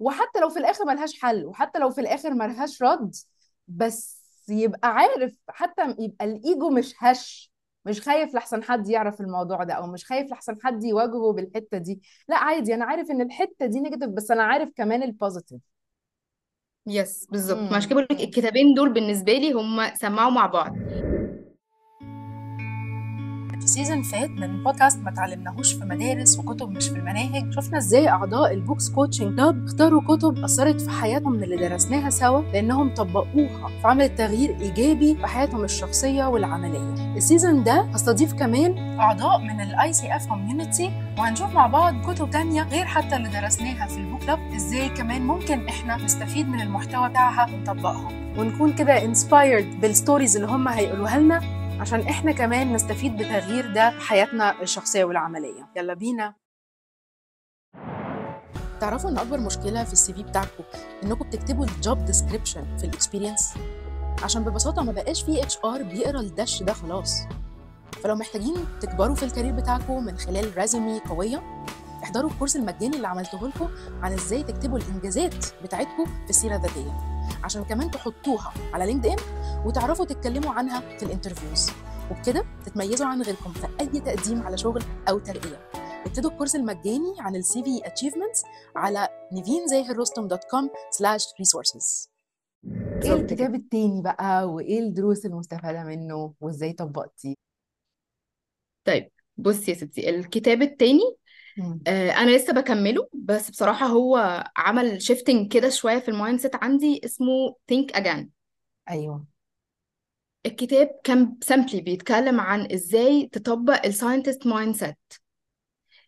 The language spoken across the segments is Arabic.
وحتى لو في الاخر ملهاش حل وحتى لو في الاخر ملهاش رد بس يبقى عارف حتى يبقى الايجو مش هش مش خايف لحسن حد يعرف الموضوع ده او مش خايف لحسن حد يواجهه بالحته دي لا عادي انا عارف ان الحته دي نيجاتيف بس انا عارف كمان البوزيتيف يس بالظبط ما عشان كده بقول لك الكتابين دول بالنسبه لي هم سمعوا مع بعض في سيزون فات من بودكاست ما تعلمناهوش في مدارس وكتب مش في المناهج شفنا ازاي اعضاء البوكس كوتشنج كلاب اختاروا كتب اثرت في حياتهم من اللي درسناها سوا لانهم طبقوها فعملت تغيير ايجابي في حياتهم الشخصيه والعمليه السيزون ده هستضيف كمان اعضاء من الاي سي اف كوميونتي وهنشوف مع بعض كتب تانية غير حتى اللي درسناها في البوك كلاب ازاي كمان ممكن احنا نستفيد من المحتوى بتاعها ونطبقها ونكون كده انسبايرد بالستوريز اللي هم هيقولوها لنا عشان احنا كمان نستفيد بتغيير ده في حياتنا الشخصيه والعمليه يلا بينا تعرفوا ان اكبر مشكله في السي في بتاعكم انكم بتكتبوا الجوب ديسكريبشن في الاكسبيرينس عشان ببساطه ما بقاش في اتش ار بيقرا الدش ده خلاص فلو محتاجين تكبروا في الكارير بتاعكم من خلال ريزومي قويه احضروا الكورس المجاني اللي عملته لكم عن ازاي تكتبوا الانجازات بتاعتكم في السيره الذاتيه عشان كمان تحطوها على لينكد ان وتعرفوا تتكلموا عنها في الانترفيوز وبكده تتميزوا عن غيركم في اي تقديم على شغل او ترقيه ابتدوا الكورس المجاني عن السي في اتشيفمنتس على نيفين زاهر رستم دوت كوم سلاش ريسورسز ايه الكتاب التاني بقى وايه الدروس المستفاده منه وازاي طبقتي طيب بصي يا ستي الكتاب التاني آه، انا لسه بكمله بس بصراحه هو عمل شيفتنج كده شويه في المايند سيت عندي اسمه ثينك اجان ايوه الكتاب كان سامبلي بيتكلم عن ازاي تطبق الساينتست مايند سيت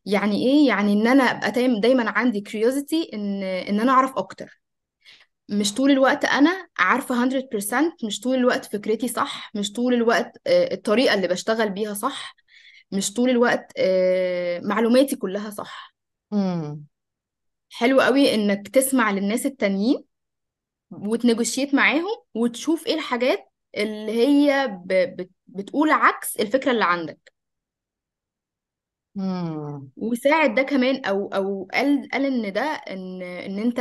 يعني ايه يعني ان انا ابقى دايما عندي كيوريوزيتي ان ان انا اعرف اكتر مش طول الوقت انا عارفه 100% مش طول الوقت فكرتي صح مش طول الوقت آه، الطريقه اللي بشتغل بيها صح مش طول الوقت آه، معلوماتي كلها صح امم حلو قوي انك تسمع للناس التانيين وتنجوشيت معاهم وتشوف ايه الحاجات اللي هي ب... بتقول عكس الفكرة اللي عندك وساعد ده كمان او او قال قال ان ده ان ان انت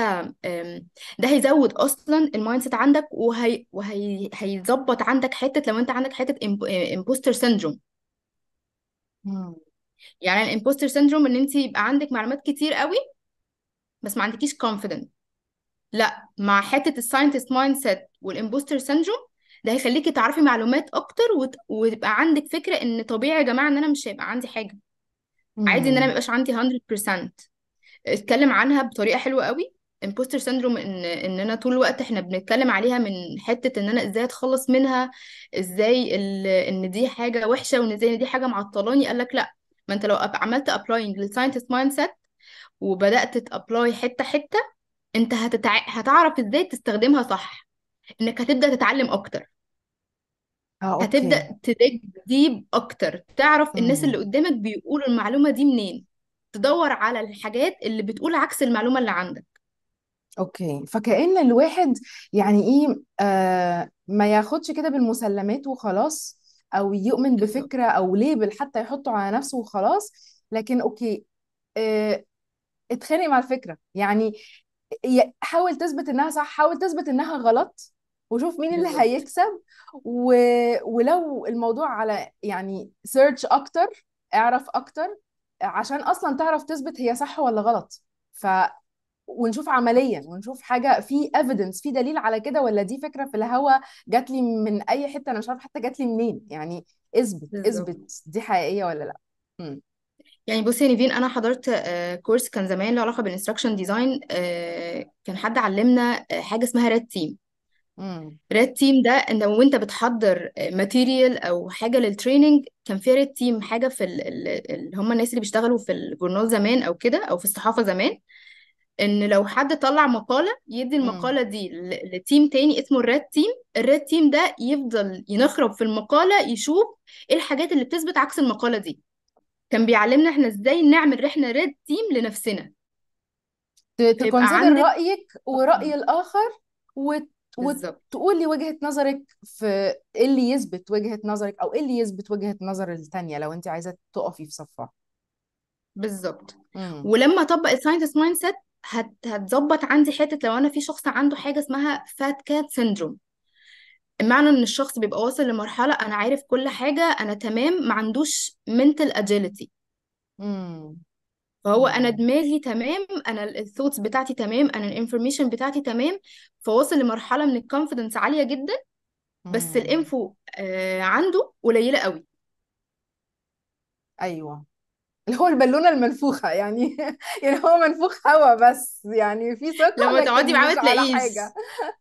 ده هيزود اصلا المايند سيت عندك وهي وهي هيظبط عندك حته لو انت عندك حته امبوستر سيندروم آه، يعني الامبوستر سيندروم ان انت يبقى عندك معلومات كتير قوي بس ما عندكيش كونفيدنت لا مع حته الساينتست مايند سيت والامبوستر سيندروم ده هيخليكي تعرفي معلومات اكتر وت... وتبقى عندك فكره ان طبيعي يا جماعه ان انا مش هيبقى عندي حاجه عادي ان انا ما يبقاش عندي 100% اتكلم عنها بطريقه حلوه قوي امبوستر سيندروم ان ان انا طول الوقت احنا بنتكلم عليها من حته ان انا ازاي اتخلص منها ازاي ان دي حاجه وحشه وان ازاي دي حاجه معطلاني قال لك لا ما انت لو عملت ابلاينج للساينتست مايند سيت وبدات تابلاي حته حته انت هتتع... هتعرف ازاي تستخدمها صح انك هتبدا تتعلم اكتر اه اوكي هتبدا تدق ديب اكتر تعرف الناس اللي قدامك بيقولوا المعلومه دي منين تدور على الحاجات اللي بتقول عكس المعلومه اللي عندك أوكي، فكأن الواحد يعني إيه آه ما ياخدش كده بالمسلمات وخلاص أو يؤمن بالظبط أيوة. بفكرة أو ليبل حتى يحطه على نفسه وخلاص لكن أوكي آه اتخانق مع الفكرة يعني حاول تثبت إنها صح حاول تثبت إنها غلط وشوف مين اللي بالظبط هيكسب و... ولو الموضوع على يعني سيرش أكتر اعرف أكتر عشان أصلا تعرف تثبت هي صح ولا غلط ف... ونشوف عمليا ونشوف حاجه في ايفيدنس في دليل على كده ولا دي فكره في الهوا جات لي من اي حته انا مش عارفه حتى جات لي منين يعني اثبت اثبت دي حقيقيه ولا لا م. إمم. يعني بصي يا نيفين انا حضرت كورس آه، كان زمان له علاقه بالانستراكشن آه، ديزاين كان حد علمنا آه، حاجه اسمها ريد تيم ريد تيم ده ان وانت بتحضر ماتيريال او حاجه للتريننج كان في ريد تيم حاجه في اللي هم الناس اللي بيشتغلوا في الجورنال زمان او كده او في الصحافه زمان ان لو حد طلع مقالة يدي المقالة دي لتيم تاني اسمه الريد تيم الريد تيم ده يفضل ينخرب في المقالة يشوف ايه الحاجات اللي بتثبت عكس المقالة دي كان بيعلمنا احنا ازاي نعمل رحله ريد تيم لنفسنا تكونسيدر عندك... رأيك ورأي الآخر بالظبط وتقولي وجهة نظرك في ايه اللي يثبت وجهة نظرك او ايه اللي يثبت وجهة نظر التانية لو انت عايزة تقفي في صفها بالظبط ولما طبق الساينتست مايند سيت هت هتظبط عندي حتة لو أنا في شخص عنده حاجة اسمها فات كات سيندروم معنى ان الشخص بيبقى واصل لمرحله انا عارف كل حاجه انا تمام ما عندوش منتال اجيلتي فهو انا دماغي تمام انا الثوتس بتاعتي تمام انا الانفورميشن بتاعتي تمام فواصل لمرحله من الكونفيدنس عاليه جدا بس الانفو آه، عنده قليله قوي ايوه اللي هو البالونه المنفوخه يعني يعني هو منفوخ هوا بس يعني في ثقه لما تقعدي معاه ما مش على تلاقيش حاجه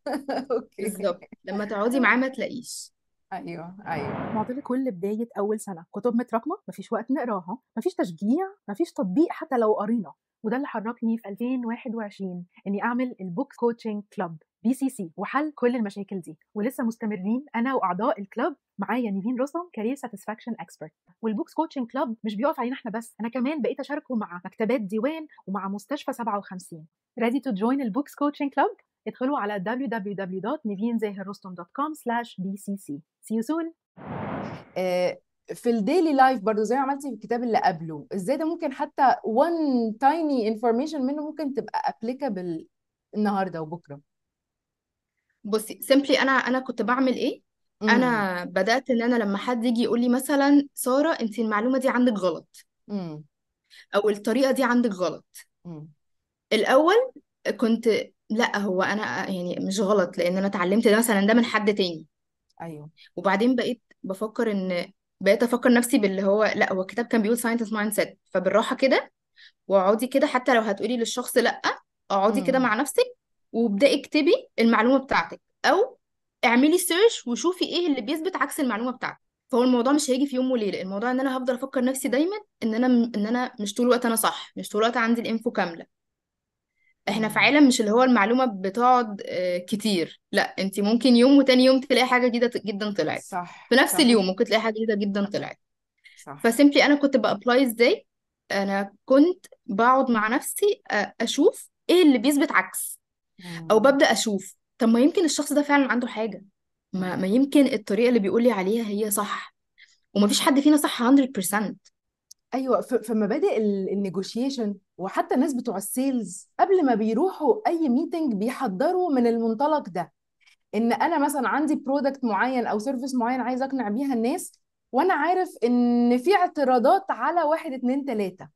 اوكي بالظبط لما تقعدي معاه ما تلاقيش ايوه ايوه معضلة كل بداية أول سنة كتب متراكمة مفيش وقت نقراها مفيش تشجيع مفيش تطبيق حتى لو قرينا وده اللي حركني في 2021 إني أعمل البوك كوتشنج كلاب بي سي سي وحل كل المشاكل دي ولسه مستمرين انا واعضاء الكلاب معايا نيفين رسم كارير ساتسفاكشن اكسبرت والبوكس كوتشنج كلاب مش بيقف علينا احنا بس انا كمان بقيت اشاركه مع مكتبات ديوان ومع مستشفى 57 ready to join البوكس كوتشنج كلاب ادخلوا على www.nivinzahirrostom.com/bcc see you soon آه، في الديلي لايف برضو زي ما عملتي في الكتاب اللي قبله ازاي ده ممكن حتى one tiny information منه ممكن تبقى applicable النهارده وبكره بصي سيمبلي انا انا كنت بعمل ايه انا بدات ان انا لما حد يجي يقول لي مثلا ساره انت المعلومه دي عندك غلط او الطريقه دي عندك غلط الاول كنت لا هو انا يعني مش غلط لان انا اتعلمت ده مثلا ده من حد تاني ايوه وبعدين بقيت بفكر ان بقيت افكر نفسي باللي هو لا هو الكتاب كان بيقول ساينتس مايند سيت فبالراحه كده واقعدي كده حتى لو هتقولي للشخص لا اقعدي كده مع نفسك وابدأي اكتبي المعلومة بتاعتك أو اعملي سيرش وشوفي ايه اللي بيثبت عكس المعلومة بتاعتك فهو الموضوع مش هيجي في يوم وليله الموضوع ان انا هفضل افكر نفسي دايما ان انا ان انا مش طول الوقت انا صح مش طول الوقت عندي الانفو كامله احنا في عالم مش اللي هو المعلومه بتقعد آه، كتير لا انت ممكن يوم وتاني يوم تلاقي حاجه جديده جدا طلعت صح في نفس صح اليوم ممكن تلاقي حاجه جديده جدا طلعت صح فسيمبلي انا كنت بابلاي ازاي انا كنت بقعد مع نفسي آه، اشوف ايه اللي بيثبت عكس او ببدا اشوف طب ما يمكن الشخص ده فعلا عنده حاجه ما, ما يمكن الطريقه اللي بيقول لي عليها هي صح ومفيش حد فينا صح 100% ايوه في مبادئ النيجوشيشن وحتى الناس بتوع السيلز قبل ما بيروحوا اي ميتنج بيحضروا من المنطلق ده ان انا مثلا عندي برودكت معين او سيرفيس معين عايز اقنع بيها الناس وانا عارف ان في اعتراضات على واحد اتنين تلاته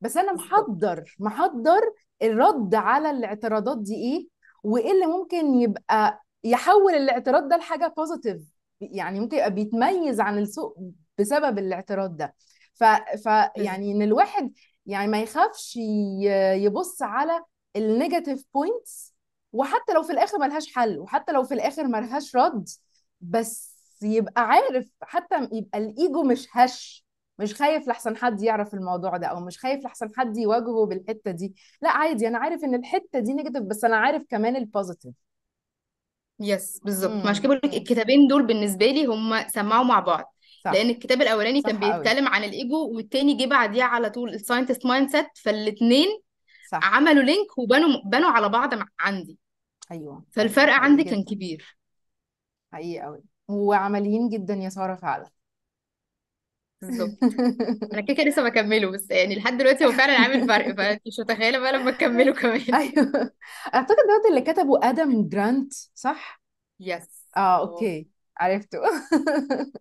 بس انا محضر محضر الرد على الاعتراضات دي ايه وايه اللي ممكن يبقى يحول الاعتراض ده لحاجه بوزيتيف يعني ممكن يبقى بيتميز عن السوق بسبب الاعتراض ده ف... ف يعني ان الواحد يعني ما يخافش يبص على النيجاتيف بوينتس وحتى لو في الاخر ملهاش حل وحتى لو في الاخر ملهاش رد بس يبقى عارف حتى يبقى الايجو مش هش مش خايف لحسن حد يعرف الموضوع ده او مش خايف لحسن حد يواجهه بالحته دي لا عادي انا عارف ان الحته دي نيجاتيف بس انا عارف كمان البوزيتيف يس بالظبط عشان كده بقول لك الكتابين دول بالنسبه لي هم سمعوا مع بعض صح لان الكتاب الاولاني كان بيتكلم عن الايجو والتاني جه بعديه على طول الساينتست مايند سيت فالاثنين عملوا لينك وبنوا بنوا على بعض مع عندي ايوه فالفرق أيوة عندي كان كبير حقيقي قوي وعمليين جدا يا ساره فعلا بالظبط انا كده كده لسه بكمله بس يعني لحد دلوقتي هو فعلا عامل فرق فانت مش متخيله بقى لما تكمله كمان ايوه اعتقد دوت اللي كتبه ادم جرانت صح يس اه اوكي عرفته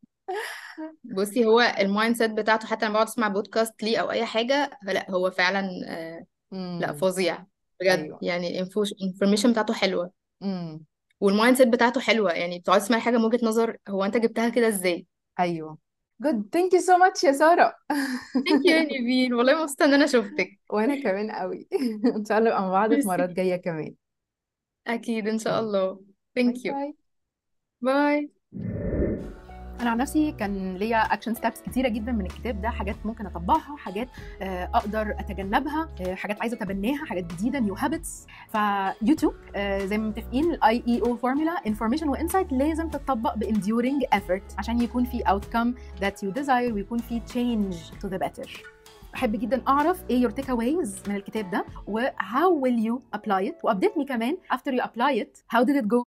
بصي هو المايند سيت بتاعته حتى لما بقعد اسمع بودكاست ليه او اي حاجه فلا هو فعلا آه، لا فظيع بجد ايوه يعني الانفورميشن بتاعته حلوه امم والمايند سيت بتاعته حلوه يعني بتقعد تسمع حاجه من وجهه نظر هو انت جبتها كده ازاي ايوه جود ثانك يو سو ماتش يا سارة ثانك يو يا نيفين والله مبسوطة ان انا شفتك وانا كمان قوي ان شاء الله نبقى مع بعض في مرات ميرسي جاية كمان اكيد ان شاء الله ثانك يو باي باي انا عن نفسي كان ليا اكشن ستابس كتيره جدا من الكتاب ده حاجات ممكن اطبقها حاجات آه، اقدر اتجنبها آه، حاجات عايزه اتبناها حاجات جديده نيو هابتس فيوتيوب زي ما متفقين الاي اي او فورمولا انفورميشن وانسايت لازم تتطبق بانديورنج ايفورت عشان يكون في اوت كام ذات يو ديزاير ويكون في تشينج تو ذا بيتر بحب جدا اعرف ايه يور تيك اويز من الكتاب ده وهاو ويل يو ابلاي ات وابديتني كمان افتر يو ابلاي ات هاو ديد ات جو